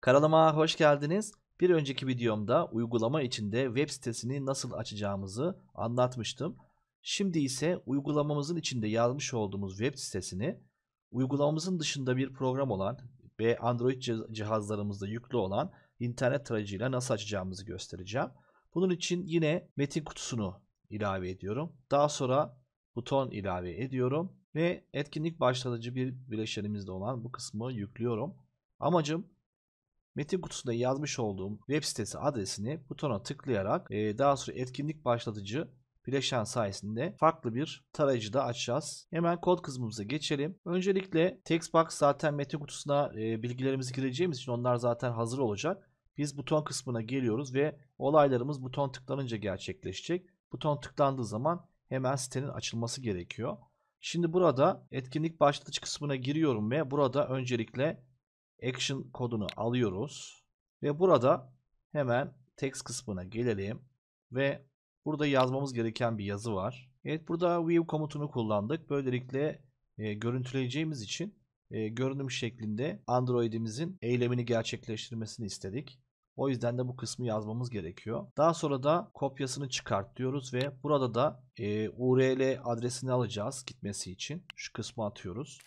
Kanalıma hoş geldiniz. Bir önceki videomda uygulama içinde web sitesini nasıl açacağımızı anlatmıştım. Şimdi ise uygulamamızın içinde yazmış olduğumuz web sitesini uygulamamızın dışında bir program olan ve Android cihazlarımızda yüklü olan internet tarayıcıyla nasıl açacağımızı göstereceğim. Bunun için yine metin kutusunu ilave ediyorum. Daha sonra buton ilave ediyorum ve etkinlik başlatıcı bir bileşenimizde olan bu kısmı yüklüyorum. Amacım Metin kutusunda yazmış olduğum web sitesi adresini butona tıklayarak e, daha sonra etkinlik başlatıcı bileşen sayesinde farklı bir tarayıcıda açacağız. Hemen kod kısmımıza geçelim. Öncelikle textbox zaten metin kutusuna e, bilgilerimizi gireceğimiz için onlar zaten hazır olacak. Biz buton kısmına geliyoruz ve olaylarımız buton tıklanınca gerçekleşecek. Buton tıklandığı zaman hemen sitenin açılması gerekiyor. Şimdi burada etkinlik başlatıcı kısmına giriyorum ve burada öncelikle action kodunu alıyoruz. Ve burada hemen text kısmına gelelim. Ve burada yazmamız gereken bir yazı var. Evet burada view komutunu kullandık. Böylelikle e, görüntüleyeceğimiz için e, görünüm şeklinde Android'imizin eylemini gerçekleştirmesini istedik. O yüzden de bu kısmı yazmamız gerekiyor. Daha sonra da kopyasını çıkart diyoruz ve burada da e, URL adresini alacağız gitmesi için. Şu kısmı atıyoruz.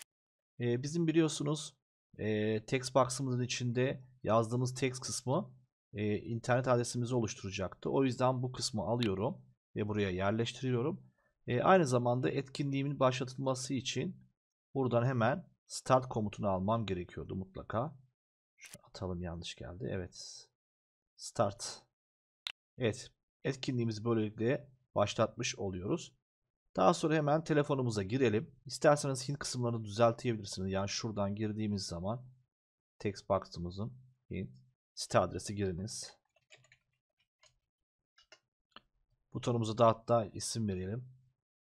E, bizim biliyorsunuz e, text box'ımızın içinde yazdığımız text kısmı e, internet adresimizi oluşturacaktı. O yüzden bu kısmı alıyorum ve buraya yerleştiriyorum. E, aynı zamanda etkinliğimin başlatılması için buradan hemen start komutunu almam gerekiyordu mutlaka. Şunu atalım yanlış geldi. Evet. Start. Evet. Etkinliğimizi böylelikle başlatmış oluyoruz. Daha sonra hemen telefonumuza girelim. İsterseniz Hint kısımlarını düzeltebilirsiniz. Yani şuradan girdiğimiz zaman text box'ımızın Hint site adresi giriniz. Butonumuza da hatta isim verelim.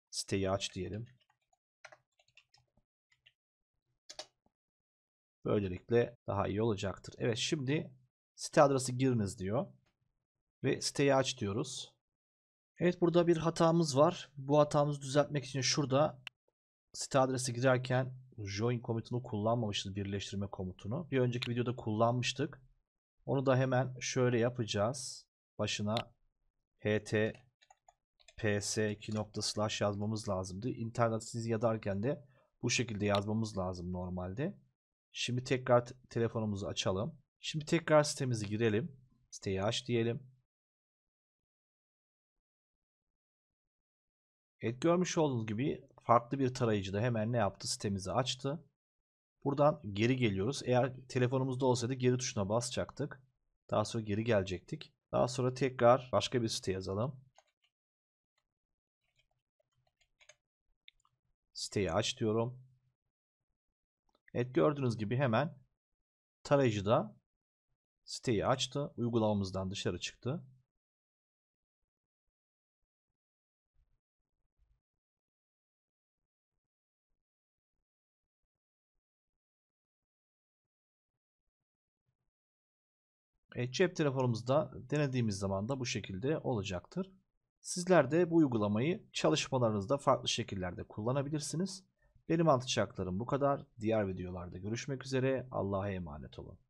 Siteyi aç diyelim. Böylelikle daha iyi olacaktır. Evet şimdi site adresi giriniz diyor. Ve siteyi aç diyoruz. Evet burada bir hatamız var. Bu hatamızı düzeltmek için şurada site adresi girerken join komutunu kullanmamışız birleştirme komutunu. Bir önceki videoda kullanmıştık. Onu da hemen şöyle yapacağız. Başına https 2 nokta yazmamız lazımdı. İnternet sizi yadarken de bu şekilde yazmamız lazım normalde. Şimdi tekrar telefonumuzu açalım. Şimdi tekrar sitemizi girelim. Siteyi aç diyelim. Evet görmüş olduğunuz gibi farklı bir tarayıcıda hemen ne yaptı? Sitemizi açtı. Buradan geri geliyoruz. Eğer telefonumuzda olsaydı geri tuşuna basacaktık. Daha sonra geri gelecektik. Daha sonra tekrar başka bir site yazalım. Siteyi aç diyorum. Evet gördüğünüz gibi hemen tarayıcıda siteyi açtı. Uygulamamızdan dışarı çıktı. e, cep telefonumuzda denediğimiz zaman da bu şekilde olacaktır. Sizler de bu uygulamayı çalışmalarınızda farklı şekillerde kullanabilirsiniz. Benim anlatacaklarım bu kadar. Diğer videolarda görüşmek üzere. Allah'a emanet olun.